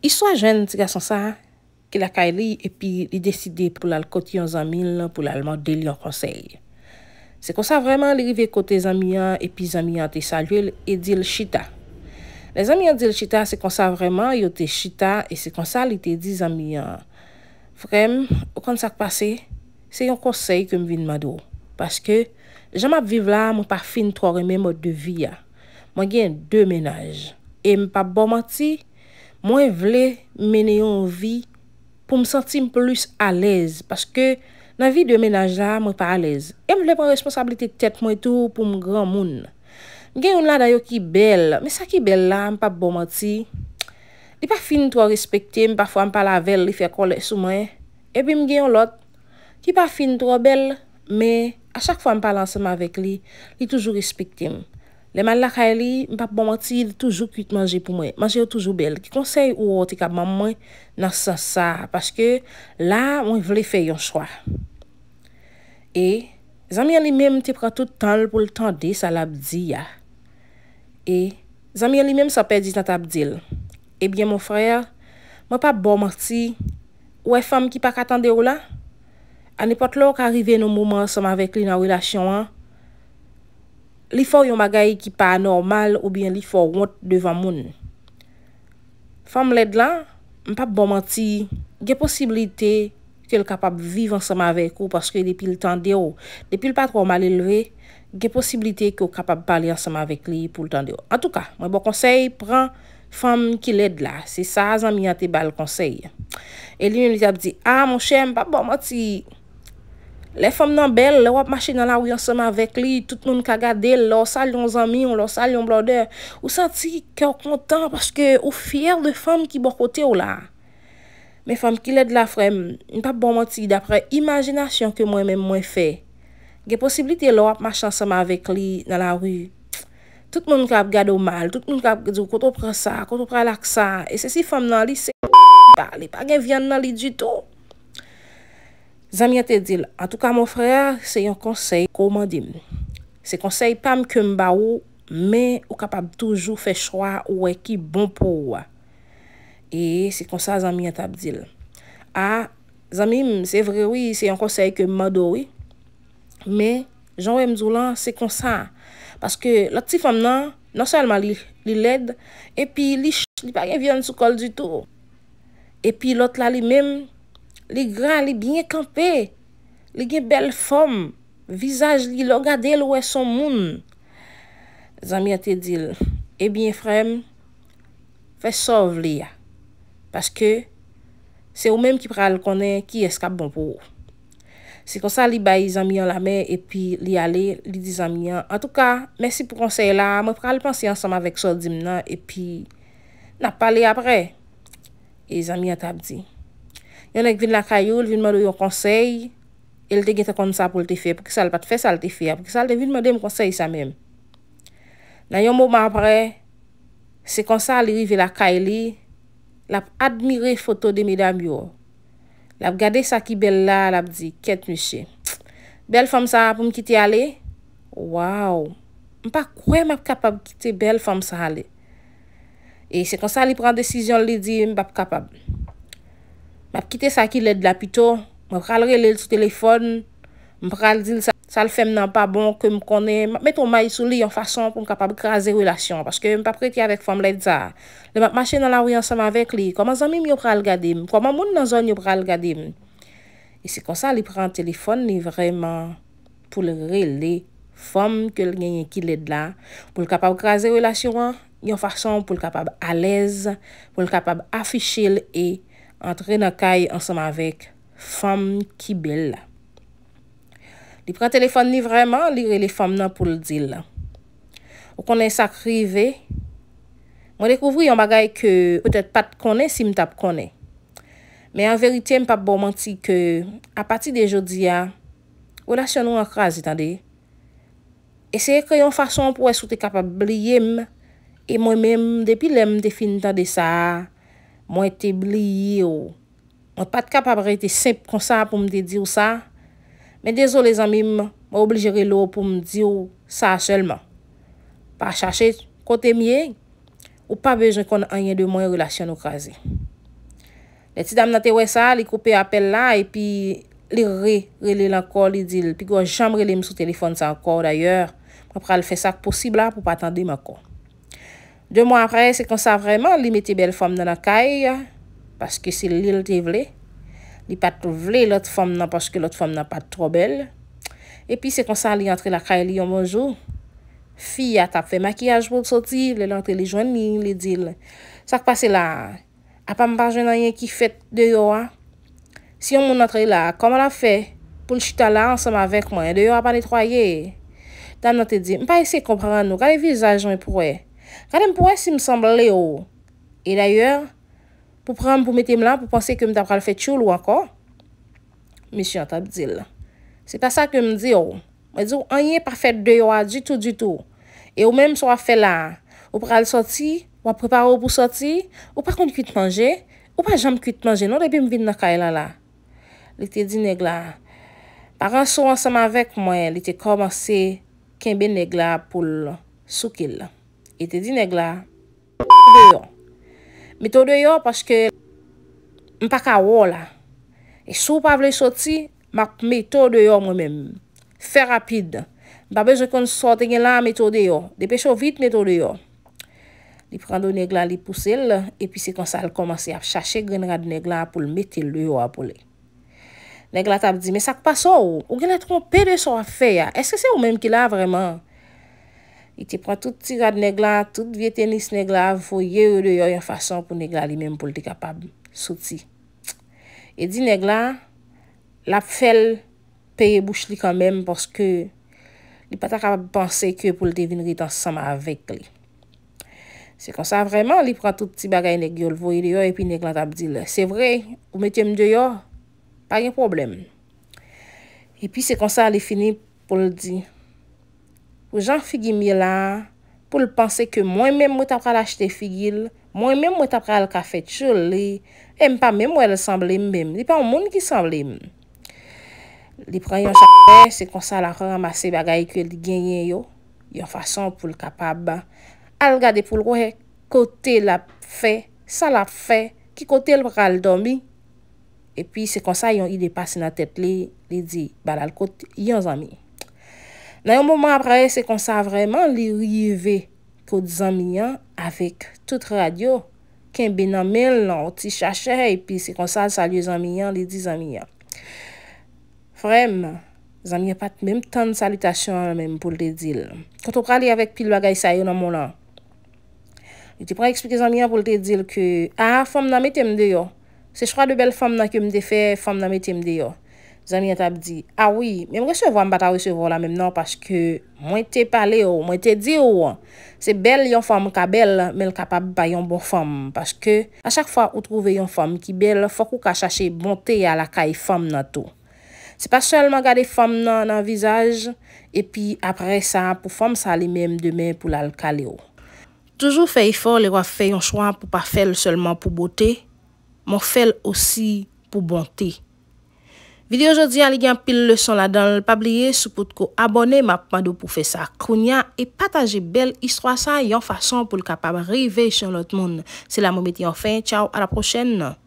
I swa jen tiga son sa, ki la ka e li, epi li deside pou la l koti yon zamin la, pou la l mande li yon konsey. Se kon sa vreman li rive kote zamin ya, epi zamin ya te salwil, e di l chita. Le zamin ya di l chita, se kon sa vreman yo te chita, e se kon sa li te di zamin ya. Frem, ou kon sa kpase, se yon konsey kem vin mado. Paske, jama ap viv la, mou pa fin tro reme mou de vi ya. Mou gen dwe menaj. E mou pa bomanti, Mwen vle mene yon vi pou m sentim plus alez. Paske nan vi de menaj la mwen pa alez. E m vle pon responsablite tet mwen tou pou m gran moun. M gen yon la dayo ki bel. Me sa ki bel la m pa bomati. Li pa fin tro respekti. M pa fwa m pa lavel li fe kole sou mwen. E pi m gen yon lot ki pa fin tro bel. Me a chak fwa m pa lanseman vek li. Li toujou respekti m. Le man la kha li, m pap eh bon marti li toujou kuit manje pou mwen. Manje yo toujou bel. Ki konsey ou oti ka maman nan sa sa. Pache ke la, mwen vle fe yon chwa. E, zami an li menm te prato tanl pou l tan de sa labdi ya. E, zami an li menm sa pedi nata abdil. Ebyen mou freyar, m pap bon marti, ou e fam ki pak atande ou la? A nipot lor ka arrive nou mouman som avek li nan relasyon an. Li fò yon magay ki pa anormal ou bien li fò wot devan moun. Fòm led la, m pap bom an ti, ge posibilite ke l kapap vive anseman vek ou paske depi l tan de ou. Depi l patro mal eleve, ge posibilite ke l kapap pale anseman vek li pou l tan de ou. An tou ka, mwen bon konsey, pran fòm ki led la. Se sa, zan mi yate bal konsey. E li yon lita pdi, a ah, moun chèm, pap bom an ti. Le fom nan bel, le wap mache nan la ou yon seman vek li, tout moun ka gade, lor sal yon zami, lor sal yon blode, ou santi ki kèw kontan, paske ou fiyer de fom ki bokote ou la. Me fom ki led la frem, mpap bon moti, dapre imajinasyon ke mwen mwen mwen fe, ge posibilite le wap mache nan seman vek li nan la ou. Tout moun ka ap gade ou mal, tout moun ka ap gade ou kontopre sa, kontopre lak sa, e se si fom nan li se kou kou pa, li pa gen vyan nan li di tou. Zamiye te dil, an tou ka moun frey, se yon konsey kouman dim. Se konsey pam ke mba ou, men ou kapab toujou fe chwa ou e ki bon pou ou. E se konsey zamiye te dil. A, ah, zamiye, se vre wii, se yon konsey ke mman do wii. Men, joun wè mzoulan, se konsey. Paske, lot ti fam nan, nan salman li led, epi li ch, li pa gen vyon sou kol di tou. Epi lot la li menm, Li gran, li bine kampe, li gen bel fom, vizaj li logade lwe son moun. Zami a te dil, e bine frem, fe sov li ya. Paske, se ou menm ki pral konen ki eskap bon pou. Se konsa li bayi zami an la men, e pi li ale, li di zami an, an tou ka, mensi pou konsey la, mwen pral pansi ansam avek sol di mnen, e pi nap pale apre. E zami a tap di, Yon ek vin la kay yon, vin man yon konsey, el te gete kon sa pou l te fe, pou ki sa l pat fe sa l te fe, pou ki sa l te vin man dem konsey sa men. Nan yon mouman apre, se konsa li rive la kay li, lap admire foto de medam yo. Lap gade sa ki bel la, lap di ket miche. Bel fom sa pou m kiti ale, waw, m pa kwe m ap kapab kiti bel fom sa ale. E se konsa li pran desisyon li di, m pa kapab. map kite sa ki led la pito, mwen pral rele lè l sou telefon, mwen pral dil sa l fem nan pa bon, ke mwen konen, mwen met ou may sou li yon fason pou mwen kapab graze relasyon, paske mwen papreti avek fom led za. Le map mache nan la ou yon seman vek li, koman zanmim yon pral gadim, koman moun nan zan yon pral gadim. E se konsa li pran telefon li vreman, pou rele lè fom ke l genyen ki led la, pou l kapab graze relasyon, yon fason pou l kapab alez, pou l kapab afiche l e, antre nan kay ansanman vek Fem Kibil. Li pre telefon ni vreman, li re le Fem nan pou l'dil. Ou konen sakri ve, mwen dekouvri yon bagay ke potet pat konen si mtap konen. Men an verityen mpap bomanti ke apati de jodi ya, ou lasyon nou an krasi tande. Eseye kwen yon fason pou esote kapabli yem, e mwen mem depi lem defini tande sa a, Mwen te bliye ou... Mwen pat kap ap reyte semp konsan pou mde di ou sa. Men dezol le zan mim, mwen oblijere lou pou mde di ou sa selman. Pa chache kote miye, ou pa veje kon anye de mwen relasyon okaze. Le ti dam nan te we sa, li koupe apel la, e pi li re, re li lankor li dil, pi go jamb re li m sou telefon sa ankor dayor. Mwen pral fe sak posib la pou patande mankor. De mwen apre, se kon sa vreman li meti bel fom nan akay. Paske se li lote vle. Li pat vle lote fom nan paske lote fom nan pat tro bel. E pi se kon sa li antre lakay li yon bonjou. Fiya tap fe makiyaj pou soti. Li antre li jwen ni, li dil. Sak pase la. A pa mba jwen nanyen ki fet deyo a. Si yon moun antre la, koman la fe? Poul chita la, ansam avek mwen. Deyo a pa netroye. Dan nan te di, mpa ese kompran nou. Kwa li vizaj jwen pou wey. Gade m pou e si m sanble yo, e dayor, pou pran m pou mete m lan pou panse kem da pral fè tchou lou anko, mi ch yon tap dil. Se pa sa kem di yo, mwen di yo, anye par fèt de yo a, di tout, di tout. E ou men m sou a fè la, ou pral soti, ou a prepar ou pou soti, ou pa kon kout manje, ou pa jan m kout manje, nou depe m vin nan kay lan la. Li te di neg la, paran sou anseman vek mwen, li te komanse kem ben neg la pou l sou kil la. E te di negla, metode yo. Metode yo paske mpaka wola. E sou pa vle soti, mak metode yo mwen men. Fè rapid. Mbabe jekon sote gen lan metode yo. Depèchou vit metode yo. Li prendo negla li pousel, epi se konsal komanse ap chache gen rad negla apol metil yo apole. Negla tab di, me sak pa sou? Ou gen la trompè de sou ap fè ya? Eske se ou menm ki la vreman? iti pran tout ti rad neglan, tout vie tenis neglan, foye yo de yo yon fason pou neglan li menm pou li te kapab soti. E di neglan, lap fel peye bouch li kanmen, porske li pata kapab pense ke pou li te vinrit ansama avek li. Se konsa vreman li pran tout ti bagay negyon, foye de yo epi neglan tap di le. Se vre, ou metye mdi yo, pa yon problem. E pi se konsa li fini pou li di, Ou jan figi milan pou l'pense ke mwen men mwen tap kwa l'achete figil, mwen men mwen tap kwa l'kafe tcholi, em pa men mwen l'assemblem men, li pa moun ki assemblem. Li preyon chakpe, se konsa lakwa ramase bagay ke li genye yo, yon fason pou l'kapab. Al gade pou lwe, kote l ap fe, sa l ap fe, ki kote l pra l domi. E pi se konsa yon ide pase nan tete li, li di, balal kote yon zami. Nan yon mouman apre, se konsa vreman li rive kout zanmian avik tout radyo, kenbe nan mil nan oti chache, epi se konsa salye zanmian, li di zanmian. Frem, zanmian pat mèm tan salitasyon an mèm pou lte dil. Kontopra li avik pil waga yisayon nan moulan. Yotipra eksplike zanmian pou lte dil ki, a, ah, fom nan me temde yo, se chkwa de bel fom nan ke mde fe, fom nan me temde yo. Zanye tab di, awi, me mwesevwa mbata wesevwa non, oh, oh, oh. la mem nan, pache ke mwen te pale yo, mwen te di yo. Se bel yon fom ka bel, mel kapab bay yon bon fom, pache ke a chak fwa ou trouve yon fom ki bel, fok ou ka chache bonte ya la ka yon fom nan tou. Se pa chel man gade fom nan nan vizaj, epi apre sa, pou fom sa li menm demen pou lal ka le yo. Toujou feyifor le waf fey yon chwan pou pa fel seulement pou bote, mwen fel osi pou bonte. Videyo jodi a li gen pil le son la dan l pabliye sou pout ko abone mapman do pou fe sa kounyan e pataje bel isro asan yon fason pou l kapab rive chan lot moun. Se la mou met yon fin, chow, a la prochen.